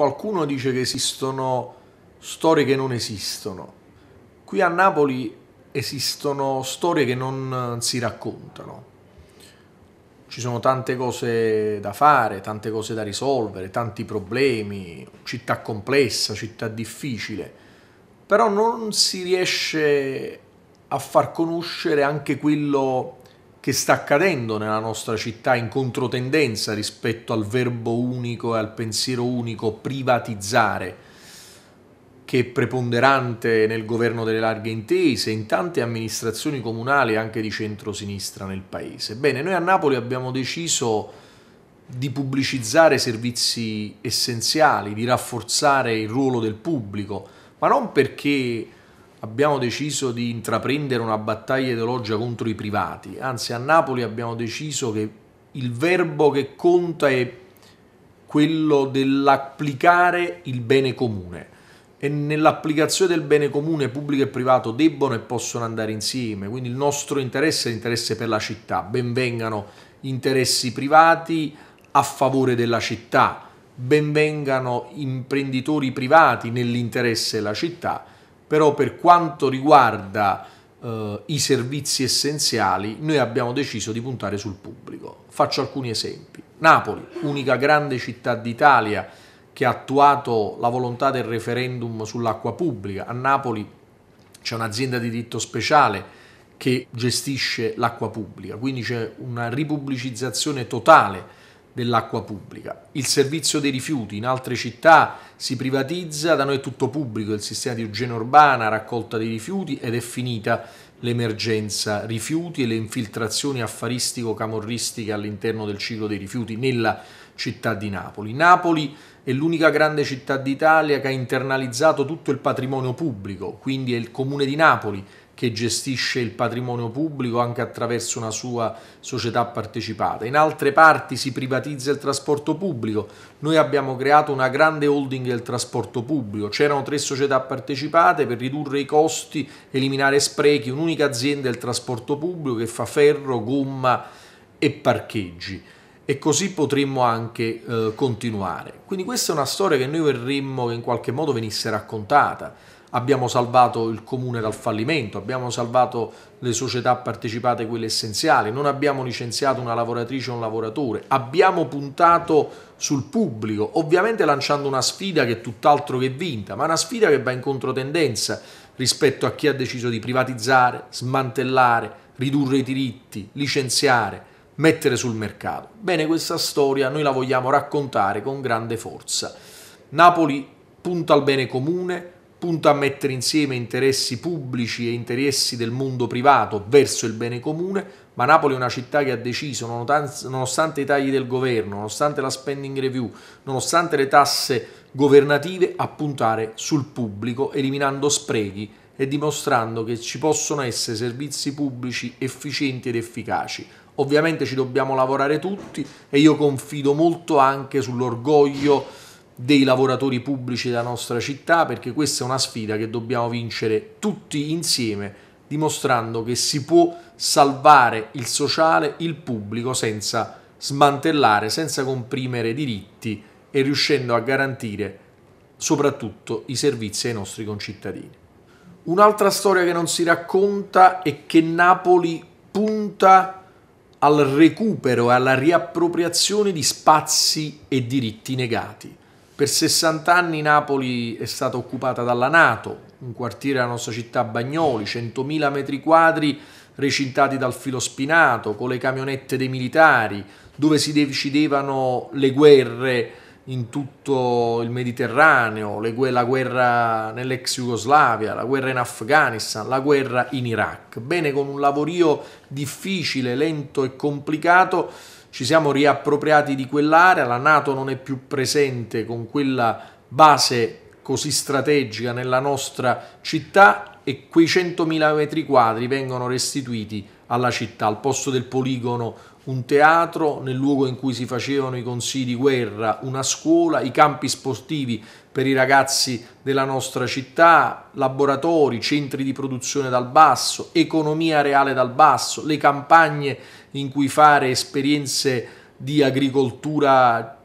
qualcuno dice che esistono storie che non esistono. Qui a Napoli esistono storie che non eh, si raccontano. Ci sono tante cose da fare, tante cose da risolvere, tanti problemi, città complessa, città difficile, però non si riesce a far conoscere anche quello che che sta accadendo nella nostra città in controtendenza rispetto al verbo unico e al pensiero unico privatizzare, che è preponderante nel governo delle larghe intese, e in tante amministrazioni comunali anche di centrosinistra nel paese. Bene, noi a Napoli abbiamo deciso di pubblicizzare servizi essenziali, di rafforzare il ruolo del pubblico, ma non perché abbiamo deciso di intraprendere una battaglia ideologica contro i privati, anzi a Napoli abbiamo deciso che il verbo che conta è quello dell'applicare il bene comune e nell'applicazione del bene comune pubblico e privato debbono e possono andare insieme, quindi il nostro interesse è l'interesse per la città, benvengano interessi privati a favore della città, benvengano imprenditori privati nell'interesse della città però per quanto riguarda eh, i servizi essenziali noi abbiamo deciso di puntare sul pubblico. Faccio alcuni esempi. Napoli, unica grande città d'Italia che ha attuato la volontà del referendum sull'acqua pubblica. A Napoli c'è un'azienda di diritto speciale che gestisce l'acqua pubblica, quindi c'è una ripubblicizzazione totale dell'acqua pubblica. Il servizio dei rifiuti in altre città si privatizza, da noi è tutto pubblico, il sistema di igiene urbana, raccolta dei rifiuti ed è finita l'emergenza rifiuti e le infiltrazioni affaristico-camorristiche all'interno del ciclo dei rifiuti nella città di Napoli. Napoli è l'unica grande città d'Italia che ha internalizzato tutto il patrimonio pubblico, quindi è il comune di Napoli che gestisce il patrimonio pubblico anche attraverso una sua società partecipata. In altre parti si privatizza il trasporto pubblico. Noi abbiamo creato una grande holding del trasporto pubblico. C'erano tre società partecipate per ridurre i costi, eliminare sprechi, un'unica azienda è il trasporto pubblico che fa ferro, gomma e parcheggi e così potremmo anche eh, continuare. Quindi questa è una storia che noi vorremmo che in qualche modo venisse raccontata abbiamo salvato il comune dal fallimento, abbiamo salvato le società partecipate, quelle essenziali, non abbiamo licenziato una lavoratrice o un lavoratore, abbiamo puntato sul pubblico, ovviamente lanciando una sfida che è tutt'altro che vinta, ma una sfida che va in controtendenza rispetto a chi ha deciso di privatizzare, smantellare, ridurre i diritti, licenziare, mettere sul mercato. Bene, questa storia noi la vogliamo raccontare con grande forza. Napoli punta al bene comune, punta a mettere insieme interessi pubblici e interessi del mondo privato verso il bene comune, ma Napoli è una città che ha deciso, nonostante i tagli del governo, nonostante la spending review, nonostante le tasse governative, a puntare sul pubblico, eliminando sprechi e dimostrando che ci possono essere servizi pubblici efficienti ed efficaci. Ovviamente ci dobbiamo lavorare tutti e io confido molto anche sull'orgoglio dei lavoratori pubblici della nostra città perché questa è una sfida che dobbiamo vincere tutti insieme dimostrando che si può salvare il sociale, il pubblico senza smantellare, senza comprimere diritti e riuscendo a garantire soprattutto i servizi ai nostri concittadini. Un'altra storia che non si racconta è che Napoli punta al recupero e alla riappropriazione di spazi e diritti negati. Per 60 anni Napoli è stata occupata dalla Nato, un quartiere della nostra città Bagnoli, 100.000 metri quadri recintati dal filo spinato, con le camionette dei militari, dove si decidevano le guerre in tutto il Mediterraneo, gu- la guerra nell'ex Jugoslavia, la guerra in Afghanistan, la guerra in Iraq. Bene, con un lavorio difficile, lento e complicato, ci siamo riappropriati di quell'area, la Nato non è più presente con quella base così strategica nella nostra città e quei 100.000 metri quadri vengono restituiti alla città, al posto del poligono un teatro, nel luogo in cui si facevano i consigli di guerra una scuola, i campi sportivi per i ragazzi della nostra città, laboratori, centri di produzione dal basso, economia reale dal basso, le campagne in cui fare esperienze di agricoltura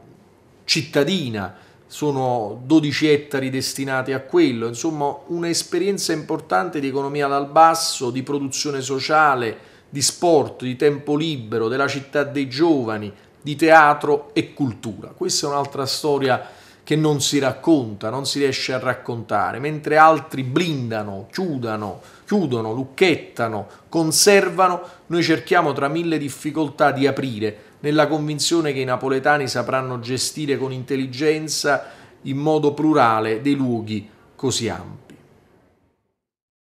cittadina, sono 12 ettari destinati a quello, insomma un'esperienza importante di economia dal basso, di produzione sociale, di sport, di tempo libero, della città dei giovani, di teatro e cultura. Questa è un'altra storia che non si racconta, non si riesce a raccontare, mentre altri blindano, chiudano, chiudono, lucchettano, conservano, noi cerchiamo tra mille difficoltà di aprire, nella convinzione che i napoletani sapranno gestire con intelligenza in modo plurale dei luoghi così ampi.